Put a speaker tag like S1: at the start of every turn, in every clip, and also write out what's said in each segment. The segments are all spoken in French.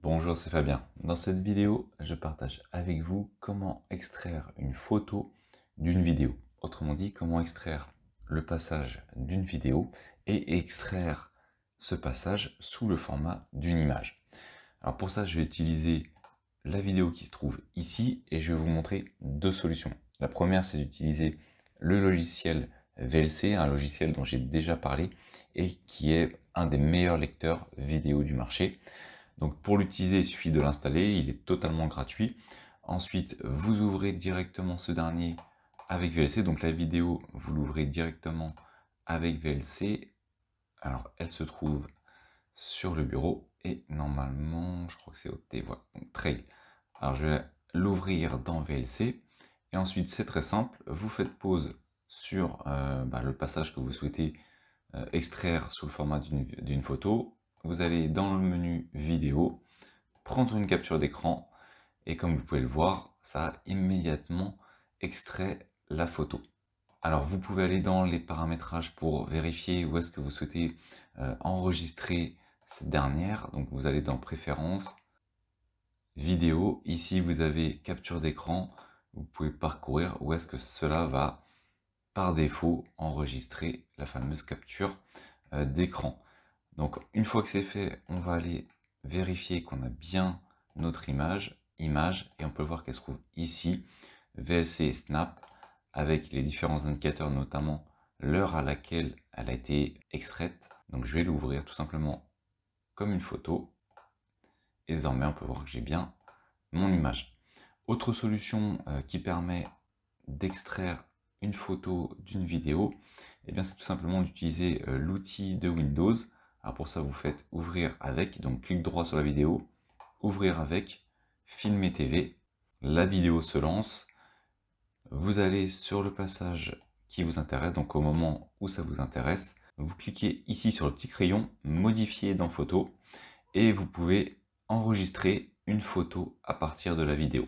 S1: Bonjour, c'est Fabien. Dans cette vidéo, je partage avec vous comment extraire une photo d'une vidéo. Autrement dit, comment extraire le passage d'une vidéo et extraire ce passage sous le format d'une image. Alors pour ça, je vais utiliser la vidéo qui se trouve ici et je vais vous montrer deux solutions. La première, c'est d'utiliser le logiciel VLC, un logiciel dont j'ai déjà parlé et qui est un des meilleurs lecteurs vidéo du marché. Donc pour l'utiliser, il suffit de l'installer, il est totalement gratuit. Ensuite, vous ouvrez directement ce dernier avec VLC. Donc la vidéo, vous l'ouvrez directement avec VLC. Alors, elle se trouve sur le bureau et normalement, je crois que c'est au voilà, donc Trail. Alors, je vais l'ouvrir dans VLC. Et ensuite, c'est très simple, vous faites pause sur euh, bah, le passage que vous souhaitez euh, extraire sous le format d'une photo vous allez dans le menu vidéo, prendre une capture d'écran, et comme vous pouvez le voir, ça a immédiatement extrait la photo. Alors vous pouvez aller dans les paramétrages pour vérifier où est-ce que vous souhaitez euh, enregistrer cette dernière. Donc vous allez dans préférences, vidéo, ici vous avez capture d'écran, vous pouvez parcourir où est-ce que cela va par défaut enregistrer la fameuse capture euh, d'écran. Donc une fois que c'est fait, on va aller vérifier qu'on a bien notre image, image, et on peut voir qu'elle se trouve ici, VLC et Snap, avec les différents indicateurs, notamment l'heure à laquelle elle a été extraite. Donc je vais l'ouvrir tout simplement comme une photo. Et désormais, on peut voir que j'ai bien mon image. Autre solution euh, qui permet d'extraire une photo d'une vidéo, et eh bien c'est tout simplement d'utiliser euh, l'outil de Windows. Alors ah, pour ça, vous faites ouvrir avec, donc clic droit sur la vidéo, ouvrir avec, filmer TV. La vidéo se lance. Vous allez sur le passage qui vous intéresse, donc au moment où ça vous intéresse. Vous cliquez ici sur le petit crayon, modifier dans photo, et vous pouvez enregistrer une photo à partir de la vidéo.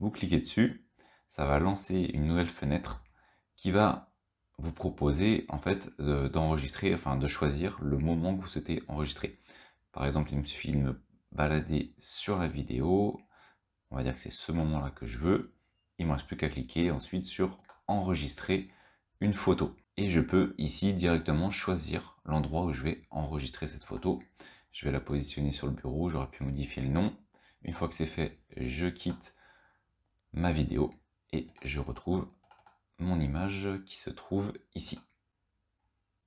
S1: Vous cliquez dessus, ça va lancer une nouvelle fenêtre qui va vous proposer en fait euh, d'enregistrer, enfin de choisir le moment que vous souhaitez enregistrer. Par exemple, il me suffit de me balader sur la vidéo, on va dire que c'est ce moment-là que je veux, il ne me reste plus qu'à cliquer ensuite sur enregistrer une photo. Et je peux ici directement choisir l'endroit où je vais enregistrer cette photo. Je vais la positionner sur le bureau, j'aurais pu modifier le nom. Une fois que c'est fait, je quitte ma vidéo et je retrouve mon image qui se trouve ici.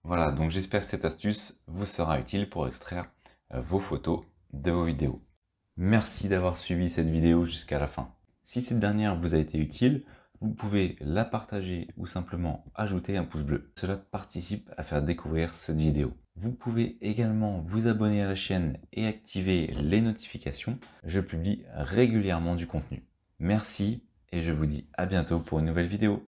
S1: Voilà, donc j'espère que cette astuce vous sera utile pour extraire euh, vos photos de vos vidéos. Merci d'avoir suivi cette vidéo jusqu'à la fin. Si cette dernière vous a été utile, vous pouvez la partager ou simplement ajouter un pouce bleu. Cela participe à faire découvrir cette vidéo. Vous pouvez également vous abonner à la chaîne et activer les notifications. Je publie régulièrement du contenu. Merci et je vous dis à bientôt pour une nouvelle vidéo.